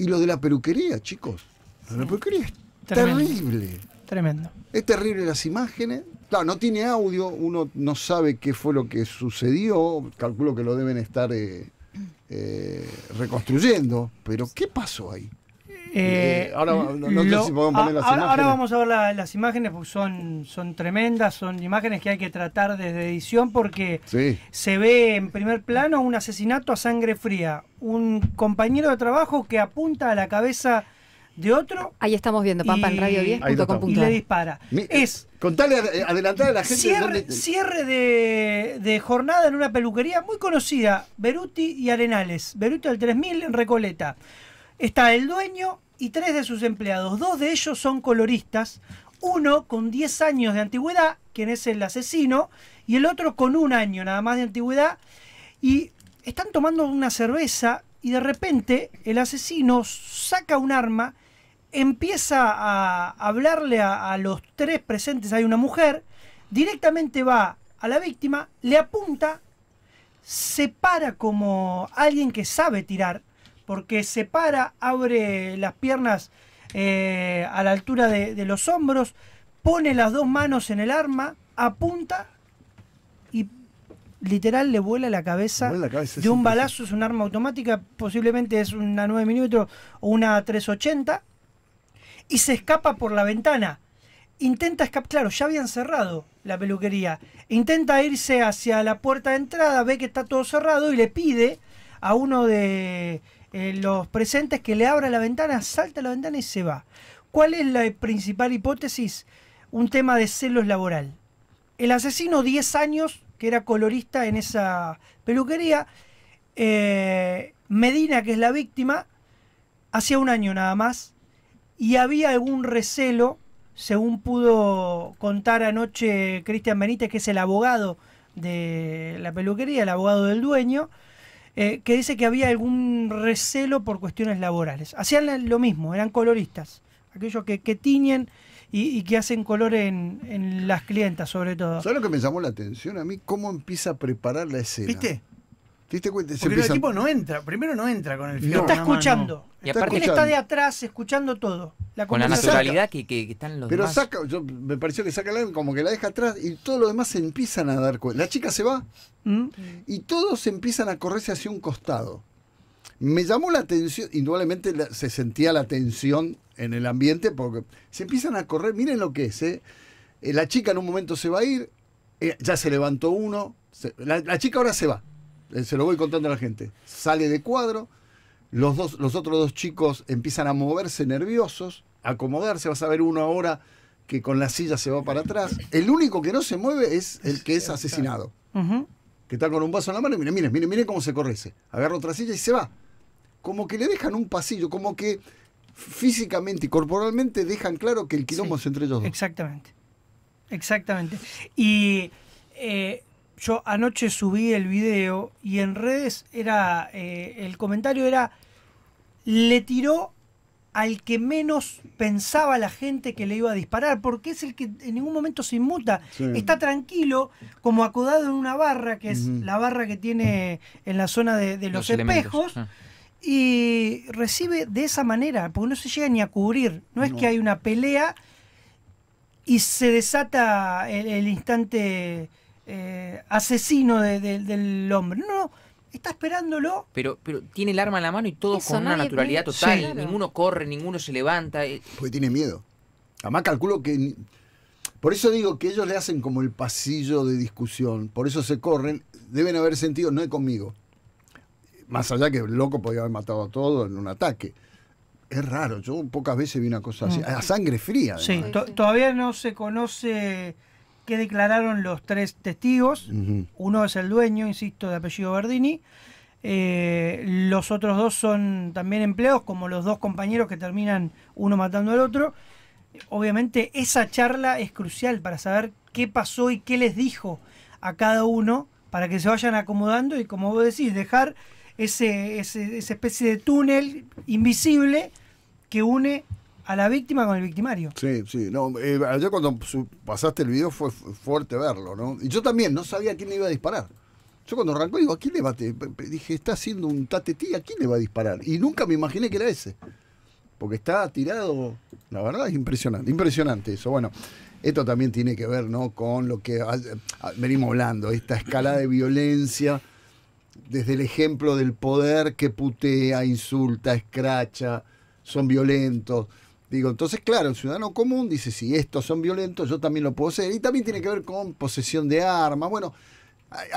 Y lo de la peluquería, chicos. la peluquería es terrible. Tremendo. Es terrible las imágenes. Claro, no tiene audio, uno no sabe qué fue lo que sucedió. Calculo que lo deben estar eh, eh, reconstruyendo. Pero, ¿qué pasó ahí? ahora, vamos a ver las imágenes porque son, son tremendas, son imágenes que hay que tratar desde edición porque se ve en primer plano un asesinato a sangre fría, un compañero de trabajo que apunta a la cabeza de otro. Ahí estamos viendo, Pampa en Radio 10. Y le dispara. es. Contale, eh, adelantar a la gente. Cierre, de, jornada en una peluquería muy conocida, Beruti y Arenales. Beruti al 3000 en Recoleta. Está el dueño y tres de sus empleados. Dos de ellos son coloristas. Uno con 10 años de antigüedad, quien es el asesino, y el otro con un año nada más de antigüedad. Y están tomando una cerveza y de repente el asesino saca un arma, empieza a hablarle a, a los tres presentes, hay una mujer, directamente va a la víctima, le apunta, se para como alguien que sabe tirar porque se para, abre las piernas eh, a la altura de, los hombros, pone las dos manos en el arma, apunta y literal le vuela la cabeza, de un balazo. Es un arma automática, posiblemente es una 9 milímetros o una 380, y se escapa por la ventana. Intenta escapar, claro, ya habían cerrado la peluquería. Intenta irse hacia la puerta de entrada, ve que está todo cerrado y le pide a uno de eh, los presentes que le abra la ventana, salta la ventana y se va. ¿Cuál es la principal hipótesis? Un tema de celos laboral. El asesino, 10 años, que era colorista en esa peluquería, eh, Medina, que es la víctima, hacía un año nada más, y había algún recelo, según pudo contar anoche Cristian Benítez, que es el abogado de la peluquería, el abogado del dueño, eh, que dice que había algún recelo por cuestiones laborales. Hacían lo mismo, eran coloristas, aquellos que, que tiñen y, que hacen color en, en, las clientas sobre todo. ¿Sabes lo que me llamó la atención a mí? ¿Cómo empieza a preparar la escena? ¿Viste? ¿Te diste Porque el tipo no entra, primero no entra con el filo está escuchando. Y aparte- está de atrás escuchando todo. Con la naturalidad que, que- están los Pero demás. saca, me pareció que saca la como que la deja atrás y todos los demás se empiezan a dar cuenta. La chica se va ¿Mm? y todos empiezan a correrse hacia un costado. Me llamó la atención, indudablemente se sentía la tensión en el ambiente porque se empiezan a correr, miren lo que es, ¿eh? Eh, La chica en un momento se va a ir, eh, ya se levantó uno, la chica ahora se va. Eh, se lo voy contando a la gente. Sale de cuadro, los, dos, los otros dos chicos empiezan a moverse nerviosos, a acomodarse, vas a ver uno ahora que con la silla se va para atrás. El único que no se mueve es el que es asesinado. Que está con un vaso en la mano y mire, mire, mire, cómo se correce. Agarra otra silla y se va. Como que le dejan un pasillo, como que físicamente y corporalmente dejan claro que el quilombo es entre ellos dos. Exactamente. Exactamente. Y eh, yo anoche subí el video y en redes era eh, el comentario era le tiró al que menos pensaba la gente que le iba a disparar, porque es el que en ningún momento se inmuta, está tranquilo, como acudado en una barra, que es la barra que tiene en la zona de, los, espejos, y recibe de esa manera, porque no se llega ni a cubrir, no, es que hay una pelea y se desata el instante eh, asesino del hombre. No, no, está esperándolo. Pero, pero tiene el arma en la mano y todo con una naturalidad total. Ninguno corre, ninguno se levanta. Eh. Porque tiene miedo. Además calculo que... Por eso digo que ellos le hacen como el pasillo de discusión. Por eso se corren. Deben haber sentido, no es conmigo. Más allá que el loco podía haber matado a todos en un ataque. Es raro, yo pocas veces vi una cosa así. Mm. A sangre fría. Sí, todavía no se conoce que declararon los tres testigos. Uno es el dueño, insisto, de apellido Verdini. Eh, los otros dos son también empleados, como los dos compañeros que terminan uno matando al otro. Obviamente esa charla es crucial para saber qué pasó y qué les dijo a cada uno para que se vayan acomodando y como vos decís, dejar ese, ese esa especie de túnel invisible que une a la víctima con el victimario. Sí, sí. No, eh, ayer cuando pasaste el video fue fuerte verlo, ¿no? Y yo también no sabía a quién le iba a disparar. Yo cuando arrancó digo, ¿a quién le va a Dije, está haciendo un tatetí, ¿a quién le va a disparar? Y nunca me imaginé que era ese. Porque está tirado, la verdad es impresionante, impresionante eso. Bueno, esto también tiene que ver, ¿no? Con lo que venimos hablando, esta escala de violencia, desde el ejemplo del poder que putea, insulta, escracha, son violentos. Digo, entonces, claro, el ciudadano común dice, si estos son violentos, yo también lo puedo ser. Y también tiene que ver con posesión de armas. Bueno, hay,